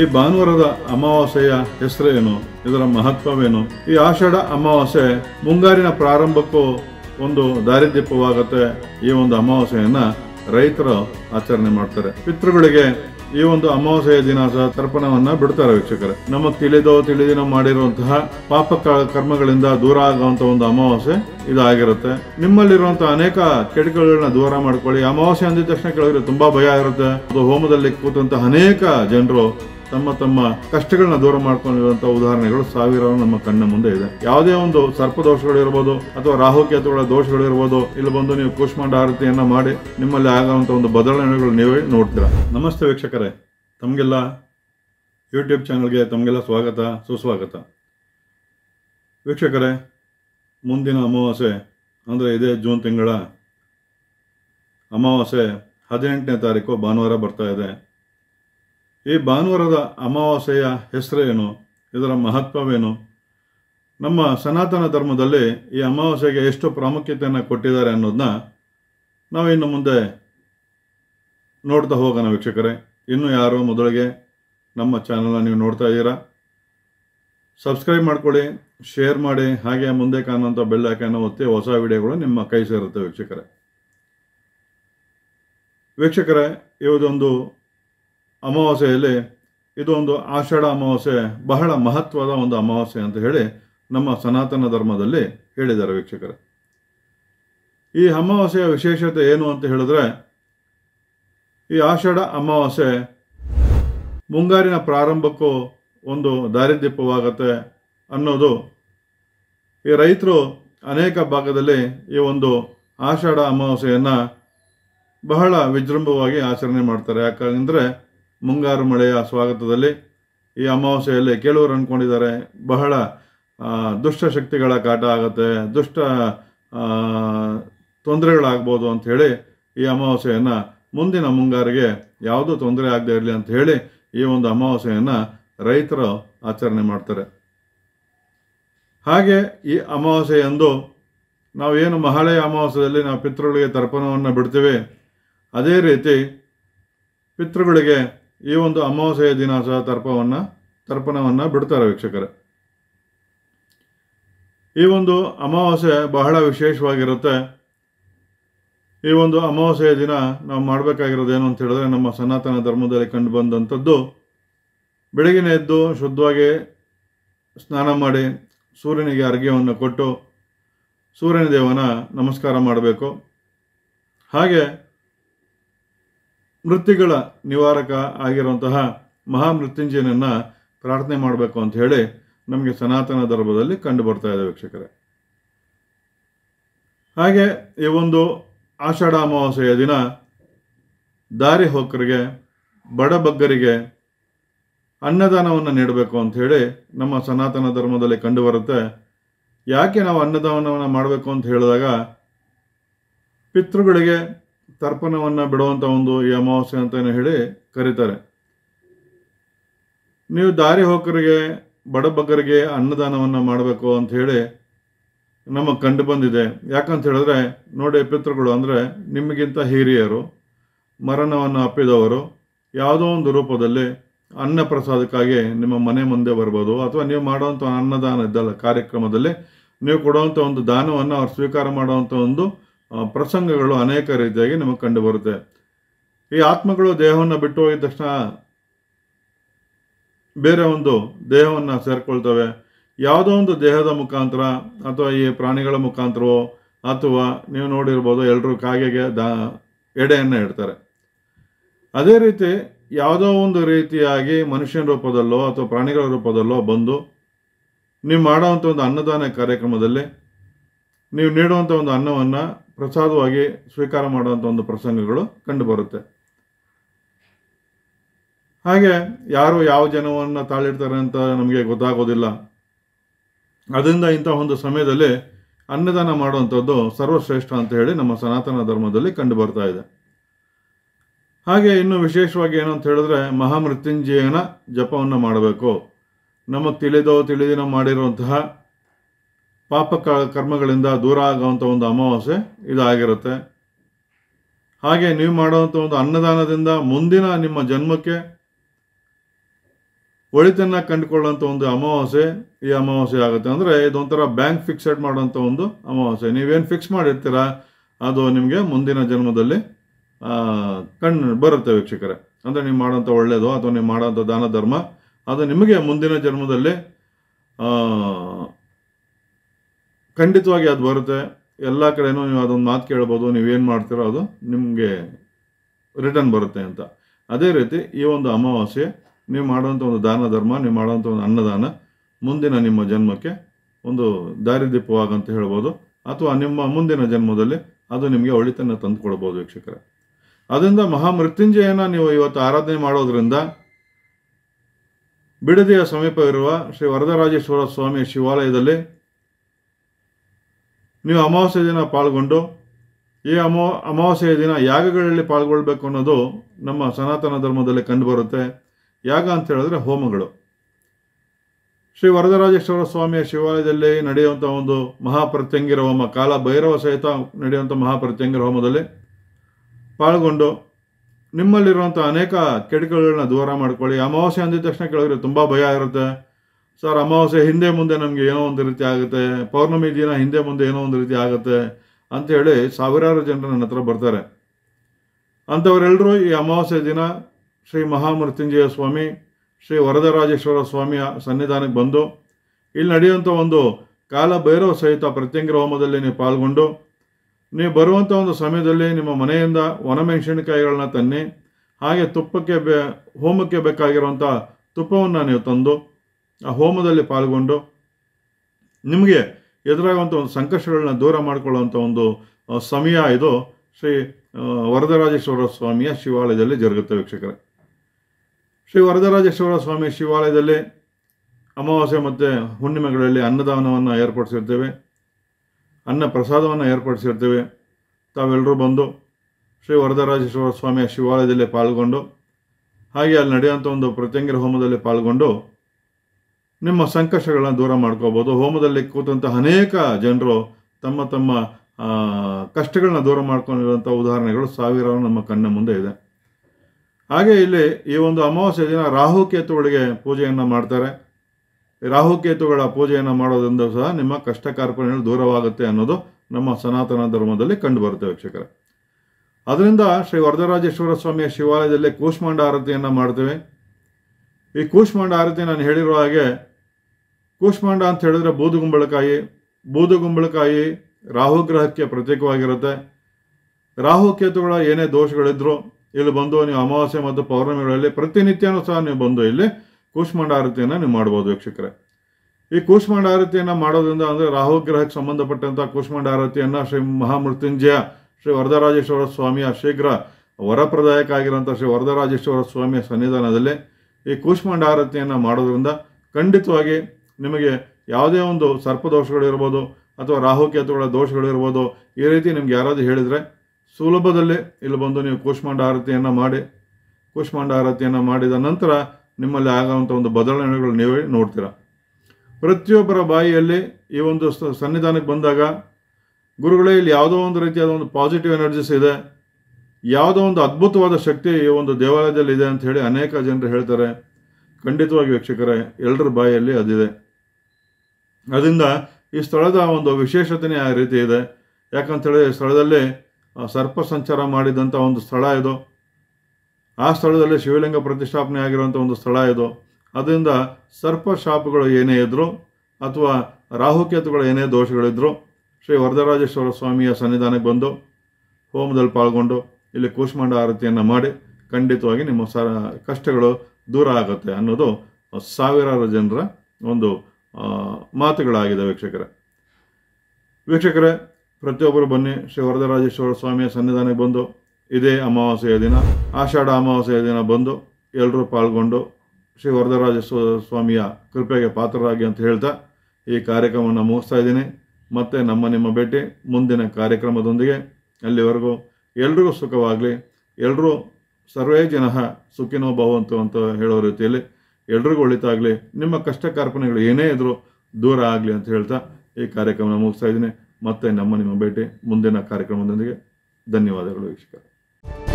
ಈ ಭಾನುವಾರದ ಅಮಾವಾಸ್ಯೆಯ ಏನು ಇದರ ಮಹತ್ವವೇನು ಈ ಆಷಾಢ ಅಮಾವಾಸ್ಯೆ ಮುಂಗಾರಿನ ಪ್ರಾರಂಭಕ್ಕೂ ಒಂದು ದಾರಿದೀಪವಾಗುತ್ತೆ ಈ ಒಂದು ಅಮಾವಾಸ್ಯೆಯನ್ನ ರೈತರು ಆಚರಣೆ ಮಾಡ್ತಾರೆ ಪಿತೃಗಳಿಗೆ ಈ ಒಂದು ಅಮಾವಾಸ್ಯೆಯ ದಿನ ಸಹ ತರ್ಪಣವನ್ನ ಬಿಡ್ತಾರೆ ವೀಕ್ಷಕರೇ ನಮಗೆ ತಿಳಿದೋ ತಿಳಿದಿನ ಮಾಡಿರುವಂತಹ ಪಾಪ ಕರ್ಮಗಳಿಂದ ದೂರ ಆಗುವಂತಹ ಒಂದು ಅಮಾವಾಸ್ಯೆ ಇದಾಗಿರುತ್ತೆ ನಿಮ್ಮಲ್ಲಿರುವಂತಹ ಅನೇಕ ಕೆಡುಕುಗಳನ್ನ ದೂರ ಮಾಡ್ಕೊಳ್ಳಿ ಅಮಾವಾಸ್ಯೆ ಅಂದಿದ ತಕ್ಷಣ ಕೇಳಿದ್ರೆ ತುಂಬಾ ಭಯ ಇರುತ್ತೆ ಅದು ಹೋಮದಲ್ಲಿ ಕೂತಂತಹ ಅನೇಕ ಜನರು ತಮ್ಮ ತಮ್ಮ ಕಷ್ಟಗಳನ್ನ ದೂರ ಮಾಡ್ಕೊಂಡಿರುವಂತಹ ಉದಾಹರಣೆಗಳು ಸಾವಿರಾರು ನಮ್ಮ ಕಣ್ಣ ಮುಂದೆ ಇದೆ ಯಾವುದೇ ಒಂದು ಸರ್ಪ ದೋಷಗಳು ಅಥವಾ ರಾಹುಕೇತುಗಳ ದೋಷಗಳು ಇರ್ಬೋದು ಇಲ್ಲಿ ಬಂದು ನೀವು ಕೂಷ್ಮಾಂಡ ಆರತಿಯನ್ನ ಮಾಡಿ ನಿಮ್ಮಲ್ಲಿ ಆಗುವಂತ ಒಂದು ಬದಲಾವಣೆಗಳು ನೀವೇ ನೋಡ್ತೀರಾ ನಮಸ್ತೆ ವೀಕ್ಷಕರೇ ತಮಗೆಲ್ಲ ಯೂಟ್ಯೂಬ್ ಚಾನಲ್ಗೆ ತಮಗೆಲ್ಲ ಸ್ವಾಗತ ಸುಸ್ವಾಗತ ವೀಕ್ಷಕರೇ ಮುಂದಿನ ಅಮಾವಾಸ್ಯೆ ಅಂದರೆ ಇದೇ ಜೂನ್ ತಿಂಗಳ ಅಮಾವಾಸ್ಯೆ ಹದಿನೆಂಟನೇ ತಾರೀಕು ಭಾನುವಾರ ಬರ್ತಾ ಇದೆ ಈ ಭಾನುವಾರದ ಅಮಾವಾಸ್ಯೆಯ ಹೆಸರೇನು ಇದರ ಮಹತ್ವವೇನು ನಮ್ಮ ಸನಾತನ ಧರ್ಮದಲ್ಲಿ ಈ ಅಮಾವಾಸ್ಯೆಗೆ ಎಷ್ಟು ಪ್ರಾಮುಖ್ಯತೆಯನ್ನು ಕೊಟ್ಟಿದ್ದಾರೆ ಅನ್ನೋದನ್ನ ನಾವು ಇನ್ನು ಮುಂದೆ ನೋಡ್ತಾ ಹೋಗೋಣ ವೀಕ್ಷಕರೇ ಇನ್ನೂ ಯಾರೋ ಮೊದಲಿಗೆ ನಮ್ಮ ಚಾನಲ್ನ ನೀವು ನೋಡ್ತಾ ಇದ್ದೀರಾ ಸಬ್ಸ್ಕ್ರೈಬ್ ಮಾಡ್ಕೊಳ್ಳಿ ಶೇರ್ ಮಾಡಿ ಹಾಗೆ ಮುಂದೆ ಕಾಣುವಂಥ ಅನ್ನೋ ಒತ್ತಿ ಹೊಸ ವಿಡಿಯೋಗಳು ನಿಮ್ಮ ಕೈ ಸೇರುತ್ತೆ ವೀಕ್ಷಕರೇ ವೀಕ್ಷಕರೇ ಇವುದೊಂದು ಅಮಾವಾಸ್ಯೆಯಲ್ಲಿ ಒಂದು ಆಷಾಢ ಅಮಾವಾಸ್ಯೆ ಬಹಳ ಮಹತ್ವದ ಒಂದು ಅಮಾವಾಸ್ಯೆ ಅಂತ ಹೇಳಿ ನಮ್ಮ ಸನಾತನ ಧರ್ಮದಲ್ಲಿ ಹೇಳಿದ್ದಾರೆ ವೀಕ್ಷಕರು ಈ ಅಮಾವಾಸ್ಯೆಯ ವಿಶೇಷತೆ ಏನು ಅಂತ ಹೇಳಿದ್ರೆ ಈ ಆಷಾಢ ಅಮಾವಾಸ್ಯೆ ಮುಂಗಾರಿನ ಪ್ರಾರಂಭಕ್ಕೂ ಒಂದು ದಾರಿದೀಪವಾಗತ್ತೆ ಅನ್ನೋದು ಈ ರೈತರು ಅನೇಕ ಭಾಗದಲ್ಲಿ ಈ ಒಂದು ಆಷಾಢ ಅಮಾವಾಸ್ಯೆಯನ್ನು ಬಹಳ ವಿಜೃಂಭವಾಗಿ ಆಚರಣೆ ಮಾಡ್ತಾರೆ ಯಾಕಂದರೆ ಮುಂಗಾರು ಮಳೆಯ ಸ್ವಾಗತದಲ್ಲಿ ಈ ಅಮಾವಾಸ್ಯೆಯಲ್ಲಿ ಕೆಲವರು ಅಂದ್ಕೊಂಡಿದ್ದಾರೆ ಬಹಳ ದುಷ್ಟ ಶಕ್ತಿಗಳ ಕಾಟ ಆಗುತ್ತೆ ದುಷ್ಟ ತೊಂದರೆಗಳಾಗ್ಬೋದು ಅಂಥೇಳಿ ಈ ಅಮಾವಾಸ್ಯೆಯನ್ನು ಮುಂದಿನ ಮುಂಗಾರಿಗೆ ಯಾವುದೂ ತೊಂದರೆ ಆಗದೆ ಇರಲಿ ಅಂತ ಹೇಳಿ ಈ ಒಂದು ಅಮಾವಾಸ್ಯೆಯನ್ನು ರೈತರು ಆಚರಣೆ ಮಾಡ್ತಾರೆ ಹಾಗೆ ಈ ಅಮಾವಾಸ್ಯೆಯಂದು ಏನು ಮಹಾಳೆ ಅಮಾವಾಸ್ಯದಲ್ಲಿ ನಾವು ಪಿತೃಗಳಿಗೆ ತರ್ಪಣವನ್ನು ಬಿಡ್ತೀವಿ ಅದೇ ರೀತಿ ಪಿತೃಗಳಿಗೆ ಈ ಒಂದು ಅಮಾವಾಸ್ಯೆಯ ದಿನ ಸಹ ತರ್ಪವನ್ನು ತರ್ಪಣವನ್ನು ಬಿಡ್ತಾರೆ ವೀಕ್ಷಕರ ಈ ಒಂದು ಅಮಾವಾಸ್ಯೆ ಬಹಳ ವಿಶೇಷವಾಗಿರುತ್ತೆ ಈ ಒಂದು ಅಮಾವಾಸ್ಯೆಯ ದಿನ ನಾವು ಮಾಡಬೇಕಾಗಿರೋದೇನು ಅಂತ ಹೇಳಿದ್ರೆ ನಮ್ಮ ಸನಾತನ ಧರ್ಮದಲ್ಲಿ ಕಂಡು ಬಂದಂಥದ್ದು ಬೆಳಗಿನ ಎದ್ದು ಶುದ್ಧವಾಗಿ ಸ್ನಾನ ಮಾಡಿ ಸೂರ್ಯನಿಗೆ ಅರ್ಘ್ಯವನ್ನು ಕೊಟ್ಟು ಸೂರ್ಯನ ದೇವನ ನಮಸ್ಕಾರ ಮಾಡಬೇಕು ಹಾಗೆ ಮೃತ್ಯುಗಳ ನಿವಾರಕ ಆಗಿರುವಂತಹ ಮಹಾಮೃತ್ಯುಂಜಯನನ್ನು ಪ್ರಾರ್ಥನೆ ಮಾಡಬೇಕು ಅಂತ ಹೇಳಿ ನಮಗೆ ಸನಾತನ ಧರ್ಮದಲ್ಲಿ ಕಂಡು ಬರ್ತಾ ಇದೆ ವೀಕ್ಷಕರೇ ಹಾಗೆ ಈ ಒಂದು ಆಷಾಢ ಅಮಾವಾಸ್ಯೆಯ ದಿನ ದಾರಿ ಹೋಕರಿಗೆ ಬಡಬಗ್ಗರಿಗೆ ಅನ್ನದಾನವನ್ನು ನೀಡಬೇಕು ಅಂತ ಹೇಳಿ ನಮ್ಮ ಸನಾತನ ಧರ್ಮದಲ್ಲಿ ಕಂಡುಬರುತ್ತೆ ಯಾಕೆ ನಾವು ಅನ್ನದಾನವನ್ನು ಮಾಡಬೇಕು ಅಂತ ಹೇಳಿದಾಗ ಪಿತೃಗಳಿಗೆ ತರ್ಪಣವನ್ನು ಬಿಡುವಂಥ ಒಂದು ಈ ಅಮಾವಾಸ್ಯೆ ಅಂತ ಹೇಳಿ ಕರೀತಾರೆ ನೀವು ದಾರಿ ಹೋಕರಿಗೆ ಬಡಬಗ್ಗರಿಗೆ ಅನ್ನದಾನವನ್ನು ಮಾಡಬೇಕು ಹೇಳಿ ನಮಗೆ ಕಂಡು ಬಂದಿದೆ ಯಾಕಂತ ಹೇಳಿದ್ರೆ ನೋಡಿ ಪಿತೃಗಳು ಅಂದರೆ ನಿಮಗಿಂತ ಹಿರಿಯರು ಮರಣವನ್ನು ಅಪ್ಪಿದವರು ಯಾವುದೋ ಒಂದು ರೂಪದಲ್ಲಿ ಅನ್ನ ಪ್ರಸಾದಕ್ಕಾಗಿ ನಿಮ್ಮ ಮನೆ ಮುಂದೆ ಬರ್ಬೋದು ಅಥವಾ ನೀವು ಮಾಡುವಂಥ ಅನ್ನದಾನ ಇದ್ದಲ್ಲ ಕಾರ್ಯಕ್ರಮದಲ್ಲಿ ನೀವು ಕೊಡುವಂಥ ಒಂದು ದಾನವನ್ನು ಅವ್ರು ಸ್ವೀಕಾರ ಮಾಡುವಂಥ ಒಂದು ಪ್ರಸಂಗಗಳು ಅನೇಕ ರೀತಿಯಾಗಿ ನಮಗೆ ಕಂಡುಬರುತ್ತೆ ಈ ಆತ್ಮಗಳು ದೇಹವನ್ನು ಬಿಟ್ಟು ಹೋಗಿದ ತಕ್ಷಣ ಬೇರೆ ಒಂದು ದೇಹವನ್ನು ಸೇರ್ಕೊಳ್ತವೆ ಯಾವುದೋ ಒಂದು ದೇಹದ ಮುಖಾಂತರ ಅಥವಾ ಈ ಪ್ರಾಣಿಗಳ ಮುಖಾಂತರವೋ ಅಥವಾ ನೀವು ನೋಡಿರ್ಬೋದು ಎಲ್ಲರೂ ಕಾಗೆಗೆ ದ ಎಡೆಯನ್ನು ಇಡ್ತಾರೆ ಅದೇ ರೀತಿ ಯಾವುದೋ ಒಂದು ರೀತಿಯಾಗಿ ಮನುಷ್ಯನ ರೂಪದಲ್ಲೋ ಅಥವಾ ಪ್ರಾಣಿಗಳ ರೂಪದಲ್ಲೋ ಬಂದು ನೀವು ಮಾಡೋವಂಥ ಒಂದು ಅನ್ನದಾನ ಕಾರ್ಯಕ್ರಮದಲ್ಲಿ ನೀವು ನೀಡುವಂಥ ಒಂದು ಅನ್ನವನ್ನು ಪ್ರಸಾದವಾಗಿ ಸ್ವೀಕಾರ ಮಾಡುವಂಥ ಒಂದು ಪ್ರಸಂಗಗಳು ಕಂಡುಬರುತ್ತೆ ಹಾಗೆ ಯಾರು ಯಾವ ಜನವನ್ನು ತಾಳಿಡ್ತಾರೆ ಅಂತ ನಮಗೆ ಗೊತ್ತಾಗೋದಿಲ್ಲ ಅದರಿಂದ ಇಂಥ ಒಂದು ಸಮಯದಲ್ಲಿ ಅನ್ನದಾನ ಮಾಡುವಂಥದ್ದು ಸರ್ವಶ್ರೇಷ್ಠ ಅಂತ ಹೇಳಿ ನಮ್ಮ ಸನಾತನ ಧರ್ಮದಲ್ಲಿ ಕಂಡು ಬರ್ತಾ ಇದೆ ಹಾಗೆ ಇನ್ನು ವಿಶೇಷವಾಗಿ ಏನು ಅಂತ ಹೇಳಿದ್ರೆ ಮಹಾಮೃತ್ಯುಂಜಯನ ಜಪವನ್ನು ಮಾಡಬೇಕು ನಮಗೆ ತಿಳಿದೋ ತಿಳಿದಿನ ಮಾಡಿರುವಂತಹ ಪಾಪ ಕ ಕರ್ಮಗಳಿಂದ ದೂರ ಆಗುವಂಥ ಒಂದು ಅಮಾವಾಸ್ಯೆ ಇದಾಗಿರುತ್ತೆ ಹಾಗೆ ನೀವು ಮಾಡುವಂಥ ಒಂದು ಅನ್ನದಾನದಿಂದ ಮುಂದಿನ ನಿಮ್ಮ ಜನ್ಮಕ್ಕೆ ಒಳಿತನ್ನು ಕಂಡುಕೊಳ್ಳುವಂಥ ಒಂದು ಅಮಾವಾಸ್ಯೆ ಈ ಅಮಾವಾಸ್ಯೆ ಆಗುತ್ತೆ ಅಂದರೆ ಇದೊಂಥರ ಬ್ಯಾಂಕ್ ಫಿಕ್ಸೆಡ್ ಮಾಡುವಂಥ ಒಂದು ಅಮಾವಾಸ್ಯೆ ನೀವೇನು ಫಿಕ್ಸ್ ಮಾಡಿರ್ತೀರ ಅದು ನಿಮಗೆ ಮುಂದಿನ ಜನ್ಮದಲ್ಲಿ ಕಣ್ಣು ಬರುತ್ತೆ ವೀಕ್ಷಕರೇ ಅಂದರೆ ನೀವು ಮಾಡೋಂಥ ಒಳ್ಳೆಯದು ಅಥವಾ ನೀವು ಮಾಡೋಂಥ ದಾನ ಧರ್ಮ ಅದು ನಿಮಗೆ ಮುಂದಿನ ಜನ್ಮದಲ್ಲಿ ಖಂಡಿತವಾಗಿ ಅದು ಬರುತ್ತೆ ಎಲ್ಲ ಕಡೆನೂ ನೀವು ಅದೊಂದು ಮಾತು ಕೇಳ್ಬೋದು ನೀವೇನು ಮಾಡ್ತೀರೋ ಅದು ನಿಮಗೆ ರಿಟರ್ನ್ ಬರುತ್ತೆ ಅಂತ ಅದೇ ರೀತಿ ಈ ಒಂದು ಅಮಾವಾಸ್ಯೆ ನೀವು ಮಾಡುವಂಥ ಒಂದು ದಾನ ಧರ್ಮ ನೀವು ಮಾಡುವಂಥ ಒಂದು ಅನ್ನದಾನ ಮುಂದಿನ ನಿಮ್ಮ ಜನ್ಮಕ್ಕೆ ಒಂದು ದಾರಿದೀಪವಾಗಂತ ಹೇಳ್ಬೋದು ಅಥವಾ ನಿಮ್ಮ ಮುಂದಿನ ಜನ್ಮದಲ್ಲಿ ಅದು ನಿಮಗೆ ಒಳಿತನ್ನು ತಂದುಕೊಡ್ಬೋದು ಕೊಡ್ಬೋದು ವೀಕ್ಷಕರೇ ಅದರಿಂದ ಮಹಾಮೃತ್ಯುಂಜಯನ ನೀವು ಇವತ್ತು ಆರಾಧನೆ ಮಾಡೋದ್ರಿಂದ ಬಿಡದಿಯ ಸಮೀಪವಿರುವ ಶ್ರೀ ವರದರಾಜೇಶ್ವರ ಸ್ವಾಮಿ ಶಿವಾಲಯದಲ್ಲಿ ನೀವು ಅಮಾವಾಸ್ಯ ದಿನ ಪಾಲ್ಗೊಂಡು ಈ ಅಮಾ ಅಮಾವಾಸ್ಯ ದಿನ ಯಾಗಗಳಲ್ಲಿ ಪಾಲ್ಗೊಳ್ಬೇಕು ಅನ್ನೋದು ನಮ್ಮ ಸನಾತನ ಧರ್ಮದಲ್ಲಿ ಕಂಡುಬರುತ್ತೆ ಯಾಗ ಅಂತ ಹೇಳಿದ್ರೆ ಹೋಮಗಳು ಶ್ರೀ ವರದರಾಜೇಶ್ವರ ಸ್ವಾಮಿಯ ಶಿವಾಲಯದಲ್ಲಿ ನಡೆಯುವಂಥ ಒಂದು ಮಹಾಪ್ರತ್ಯಂಗಿರ ಹೋಮ ಕಾಲ ಭೈರವ ಸಹಿತ ನಡೆಯುವಂಥ ಮಹಾಪ್ರತ್ಯಂಗಿರ ಹೋಮದಲ್ಲಿ ಪಾಲ್ಗೊಂಡು ನಿಮ್ಮಲ್ಲಿರುವಂಥ ಅನೇಕ ಕೆಡುಕುಗಳನ್ನ ದೂರ ಮಾಡ್ಕೊಳ್ಳಿ ಅಮಾವಾಸ್ಯೆ ಅಂದಿದ ತಕ್ಷಣ ಕೇಳಿದ್ರೆ ತುಂಬ ಭಯ ಇರುತ್ತೆ ಸರ್ ಅಮಾವಾಸ್ಯೆ ಹಿಂದೆ ಮುಂದೆ ನಮಗೆ ಏನೋ ಒಂದು ರೀತಿ ಆಗುತ್ತೆ ಪೌರ್ಣಮಿ ದಿನ ಹಿಂದೆ ಮುಂದೆ ಏನೋ ಒಂದು ರೀತಿ ಆಗುತ್ತೆ ಅಂಥೇಳಿ ಸಾವಿರಾರು ಜನರು ನನ್ನ ಹತ್ರ ಬರ್ತಾರೆ ಅಂಥವರೆಲ್ಲರೂ ಈ ಅಮಾವಾಸ್ಯೆ ದಿನ ಶ್ರೀ ಮಹಾಮೃತ್ಯುಂಜಯ ಸ್ವಾಮಿ ಶ್ರೀ ವರದರಾಜೇಶ್ವರ ಸ್ವಾಮಿಯ ಸನ್ನಿಧಾನಕ್ಕೆ ಬಂದು ಇಲ್ಲಿ ನಡೆಯುವಂಥ ಒಂದು ಕಾಲ ಭೈರವ ಸಹಿತ ಪ್ರತ್ಯಂಗಿರ ಹೋಮದಲ್ಲಿ ನೀವು ಪಾಲ್ಗೊಂಡು ನೀವು ಬರುವಂಥ ಒಂದು ಸಮಯದಲ್ಲಿ ನಿಮ್ಮ ಮನೆಯಿಂದ ಒಣಮೆಣಸಿನಕಾಯಿಗಳನ್ನ ತನ್ನಿ ಹಾಗೆ ತುಪ್ಪಕ್ಕೆ ಬೆ ಹೋಮಕ್ಕೆ ಬೇಕಾಗಿರುವಂಥ ತುಪ್ಪವನ್ನು ನೀವು ತಂದು ಆ ಹೋಮದಲ್ಲಿ ಪಾಲ್ಗೊಂಡು ನಿಮಗೆ ಎದುರಾಗುವಂಥ ಒಂದು ಸಂಕಷ್ಟಗಳನ್ನ ದೂರ ಮಾಡಿಕೊಳ್ಳುವಂಥ ಒಂದು ಸಮಯ ಇದು ಶ್ರೀ ವರದರಾಜೇಶ್ವರ ಸ್ವಾಮಿಯ ಶಿವಾಲಯದಲ್ಲಿ ಜರುಗುತ್ತೆ ವೀಕ್ಷಕರೇ ಶ್ರೀ ವರದರಾಜೇಶ್ವರ ಸ್ವಾಮಿ ಶಿವಾಲಯದಲ್ಲಿ ಅಮಾವಾಸ್ಯೆ ಮತ್ತು ಹುಣ್ಣಿಮೆಗಳಲ್ಲಿ ಅನ್ನದಾನವನ್ನು ಏರ್ಪಡಿಸಿರ್ತೇವೆ ಅನ್ನ ಪ್ರಸಾದವನ್ನು ಏರ್ಪಡಿಸಿರ್ತೇವೆ ತಾವೆಲ್ಲರೂ ಬಂದು ಶ್ರೀ ವರದರಾಜೇಶ್ವರ ಸ್ವಾಮಿಯ ಶಿವಾಲಯದಲ್ಲಿ ಪಾಲ್ಗೊಂಡು ಹಾಗೆ ಅಲ್ಲಿ ನಡೆಯುವಂಥ ಒಂದು ಪ್ರತ್ಯಂಗಿರ ಹೋಮದಲ್ಲಿ ಪಾಲ್ಗೊಂಡು ನಿಮ್ಮ ಸಂಕಷ್ಟಗಳನ್ನು ದೂರ ಮಾಡ್ಕೋಬೋದು ಹೋಮದಲ್ಲಿ ಕೂತಂಥ ಅನೇಕ ಜನರು ತಮ್ಮ ತಮ್ಮ ಕಷ್ಟಗಳನ್ನ ದೂರ ಮಾಡ್ಕೊಂಡಿರುವಂಥ ಉದಾಹರಣೆಗಳು ಸಾವಿರಾರು ನಮ್ಮ ಕಣ್ಣ ಮುಂದೆ ಇದೆ ಹಾಗೆ ಇಲ್ಲಿ ಈ ಒಂದು ಅಮಾವಾಸ್ಯ ದಿನ ರಾಹುಕೇತುಗಳಿಗೆ ಪೂಜೆಯನ್ನು ಮಾಡ್ತಾರೆ ರಾಹುಕೇತುಗಳ ಪೂಜೆಯನ್ನು ಮಾಡೋದ್ರಿಂದ ಸಹ ನಿಮ್ಮ ಕಷ್ಟ ಕಾರ್ಪಣ್ಯಗಳು ದೂರವಾಗುತ್ತೆ ಅನ್ನೋದು ನಮ್ಮ ಸನಾತನ ಧರ್ಮದಲ್ಲಿ ಕಂಡುಬರುತ್ತೆ ವೀಕ್ಷಕರ ಅದರಿಂದ ಶ್ರೀ ವರದರಾಜೇಶ್ವರ ಸ್ವಾಮಿಯ ಶಿವಾಲಯದಲ್ಲಿ ಕೂಷ್ಮಾಂಡ ಆರತಿಯನ್ನು ಮಾಡ್ತೇವೆ ಈ ಕೂಷ್ಮಾಂಡ ಆರತಿ ನಾನು ಹೇಳಿರುವ ಹಾಗೆ ಕೂಷ್ಮಾಂಡ ಅಂತ ಹೇಳಿದ್ರೆ ಬೂದುಗುಂಬಳಕಾಯಿ ಗ್ರಹಕ್ಕೆ ರಾಹುಗ್ರಹಕ್ಕೆ ಪ್ರತ್ಯೇಕವಾಗಿರುತ್ತೆ ಕೇತುಗಳ ಏನೇ ದೋಷಗಳಿದ್ರು ಇಲ್ಲಿ ಬಂದು ನೀವು ಅಮಾವಾಸ್ಯೆ ಮತ್ತು ಪೌರ್ಣಮಿಗಳಲ್ಲಿ ಪ್ರತಿನಿತ್ಯನೂ ಸಹ ನೀವು ಬಂದು ಇಲ್ಲಿ ಕೂಷ್ಮಾಂಡ ಆರತಿಯನ್ನು ನೀವು ಮಾಡ್ಬೋದು ವೀಕ್ಷಕರೇ ಈ ಕೂಷ್ಮಾಂಡ ಆರತಿಯನ್ನು ಮಾಡೋದ್ರಿಂದ ಅಂದರೆ ರಾಹುಗ್ರಹಕ್ಕೆ ಸಂಬಂಧಪಟ್ಟಂಥ ಕೂಷ್ಮಾಂಡ ಆರತಿಯನ್ನು ಶ್ರೀ ಮಹಾಮೃತ್ಯುಂಜಯ ಶ್ರೀ ವರದರಾಜೇಶ್ವರ ಸ್ವಾಮಿಯ ಶೀಘ್ರ ವರಪ್ರದಾಯಕ ಆಗಿರುವಂಥ ಶ್ರೀ ವರದರಾಜೇಶ್ವರ ಸ್ವಾಮಿಯ ಸನ್ನಿಧಾನದಲ್ಲಿ ಈ ಕೂಷ್ಮಾಂಡ ಆರತಿಯನ್ನು ಮಾಡೋದ್ರಿಂದ ಖಂಡಿತವಾಗಿ ನಿಮಗೆ ಯಾವುದೇ ಒಂದು ಸರ್ಪದೋಷಗಳಿರ್ಬೋದು ಅಥವಾ ರಾಹುಕೇತುಗಳ ದೋಷಗಳಿರ್ಬೋದು ಈ ರೀತಿ ನಿಮ್ಗೆ ಯಾರಾದರೂ ಹೇಳಿದರೆ ಸುಲಭದಲ್ಲಿ ಇಲ್ಲಿ ಬಂದು ನೀವು ಕೂಷ್ಮಾಂಡ ಆರತಿಯನ್ನು ಮಾಡಿ ಕೂಷ್ಮಾಂಡ ಆರತಿಯನ್ನು ಮಾಡಿದ ನಂತರ ನಿಮ್ಮಲ್ಲಿ ಆಗುವಂಥ ಒಂದು ಬದಲಾವಣೆಗಳು ನೀವೇ ನೋಡ್ತೀರ ಪ್ರತಿಯೊಬ್ಬರ ಬಾಯಿಯಲ್ಲಿ ಈ ಒಂದು ಸನ್ನಿಧಾನಕ್ಕೆ ಬಂದಾಗ ಗುರುಗಳೇ ಇಲ್ಲಿ ಯಾವುದೋ ಒಂದು ರೀತಿಯಾದ ಒಂದು ಪಾಸಿಟಿವ್ ಎನರ್ಜಿಸ್ ಇದೆ ಯಾವುದೋ ಒಂದು ಅದ್ಭುತವಾದ ಶಕ್ತಿ ಈ ಒಂದು ದೇವಾಲಯದಲ್ಲಿ ಇದೆ ಅಂತ ಹೇಳಿ ಅನೇಕ ಜನರು ಹೇಳ್ತಾರೆ ಖಂಡಿತವಾಗಿ ವೀಕ್ಷಕರೇ ಎಲ್ಲರ ಬಾಯಿಯಲ್ಲಿ ಅದಿದೆ ಅದರಿಂದ ಈ ಸ್ಥಳದ ಒಂದು ವಿಶೇಷತೆನೇ ಆ ರೀತಿ ಇದೆ ಯಾಕಂತೇಳಿ ಸ್ಥಳದಲ್ಲಿ ಸರ್ಪ ಸಂಚಾರ ಮಾಡಿದಂಥ ಒಂದು ಸ್ಥಳ ಇದು ಆ ಸ್ಥಳದಲ್ಲಿ ಶಿವಲಿಂಗ ಪ್ರತಿಷ್ಠಾಪನೆ ಆಗಿರುವಂಥ ಒಂದು ಸ್ಥಳ ಇದು ಅದರಿಂದ ಸರ್ಪ ಶಾಪಗಳು ಏನೇ ಇದ್ದರು ಅಥವಾ ರಾಹುಕೇತುಗಳು ಏನೇ ದೋಷಗಳಿದ್ದರು ಶ್ರೀ ವರದರಾಜೇಶ್ವರ ಸ್ವಾಮಿಯ ಸನ್ನಿಧಾನಕ್ಕೆ ಬಂದು ಹೋಮದಲ್ಲಿ ಪಾಲ್ಗೊಂಡು ಇಲ್ಲಿ ಕೂಷ್ಮಾಂಡ ಆರತಿಯನ್ನು ಮಾಡಿ ಖಂಡಿತವಾಗಿ ನಿಮ್ಮ ಸ ಕಷ್ಟಗಳು ದೂರ ಆಗುತ್ತೆ ಅನ್ನೋದು ಸಾವಿರಾರು ಜನರ ಒಂದು ಮಾತುಗಳಾಗಿದೆ ವೀಕ್ಷಕರ ವೀಕ್ಷಕರೇ ಪ್ರತಿಯೊಬ್ಬರು ಬನ್ನಿ ಶ್ರೀ ವರದರಾಜೇಶ್ವರ ಸ್ವಾಮಿಯ ಸನ್ನಿಧಾನಕ್ಕೆ ಬಂದು ಇದೇ ಅಮಾವಾಸ್ಯೆಯ ದಿನ ಆಷಾಢ ಅಮಾವಾಸ್ಯೆಯ ದಿನ ಬಂದು ಎಲ್ಲರೂ ಪಾಲ್ಗೊಂಡು ಶ್ರೀ ವರದರಾಜೇಶ್ವರ ಸ್ವಾಮಿಯ ಕೃಪೆಗೆ ಪಾತ್ರರಾಗಿ ಅಂತ ಹೇಳ್ತಾ ಈ ಕಾರ್ಯಕ್ರಮವನ್ನು ಮುಗಿಸ್ತಾ ಇದ್ದೀನಿ ಮತ್ತು ನಮ್ಮ ನಿಮ್ಮ ಭೇಟಿ ಮುಂದಿನ ಕಾರ್ಯಕ್ರಮದೊಂದಿಗೆ ಅಲ್ಲಿವರೆಗೂ ಎಲ್ರಿಗೂ ಸುಖವಾಗಲಿ ಎಲ್ಲರೂ ಸರ್ವೇ ಜನ ಸುಖಿನೋ ಭವಂತು ಅಂತ ಹೇಳೋ ರೀತಿಯಲ್ಲಿ ಎಲ್ರಿಗೂ ಒಳಿತಾಗಲಿ ನಿಮ್ಮ ಕಷ್ಟ ಕಾರ್ಪಣೆಗಳು ಏನೇ ಇದ್ದರೂ ದೂರ ಆಗಲಿ ಅಂತ ಹೇಳ್ತಾ ಈ ಕಾರ್ಯಕ್ರಮ ಮುಗಿಸ್ತಾ ಇದ್ದೀನಿ ಮತ್ತೆ ನಮ್ಮ ನಿಮ್ಮ ಭೇಟಿ ಮುಂದಿನ ಕಾರ್ಯಕ್ರಮದೊಂದಿಗೆ ಧನ್ಯವಾದಗಳು ವೀಕ್ಷಕರು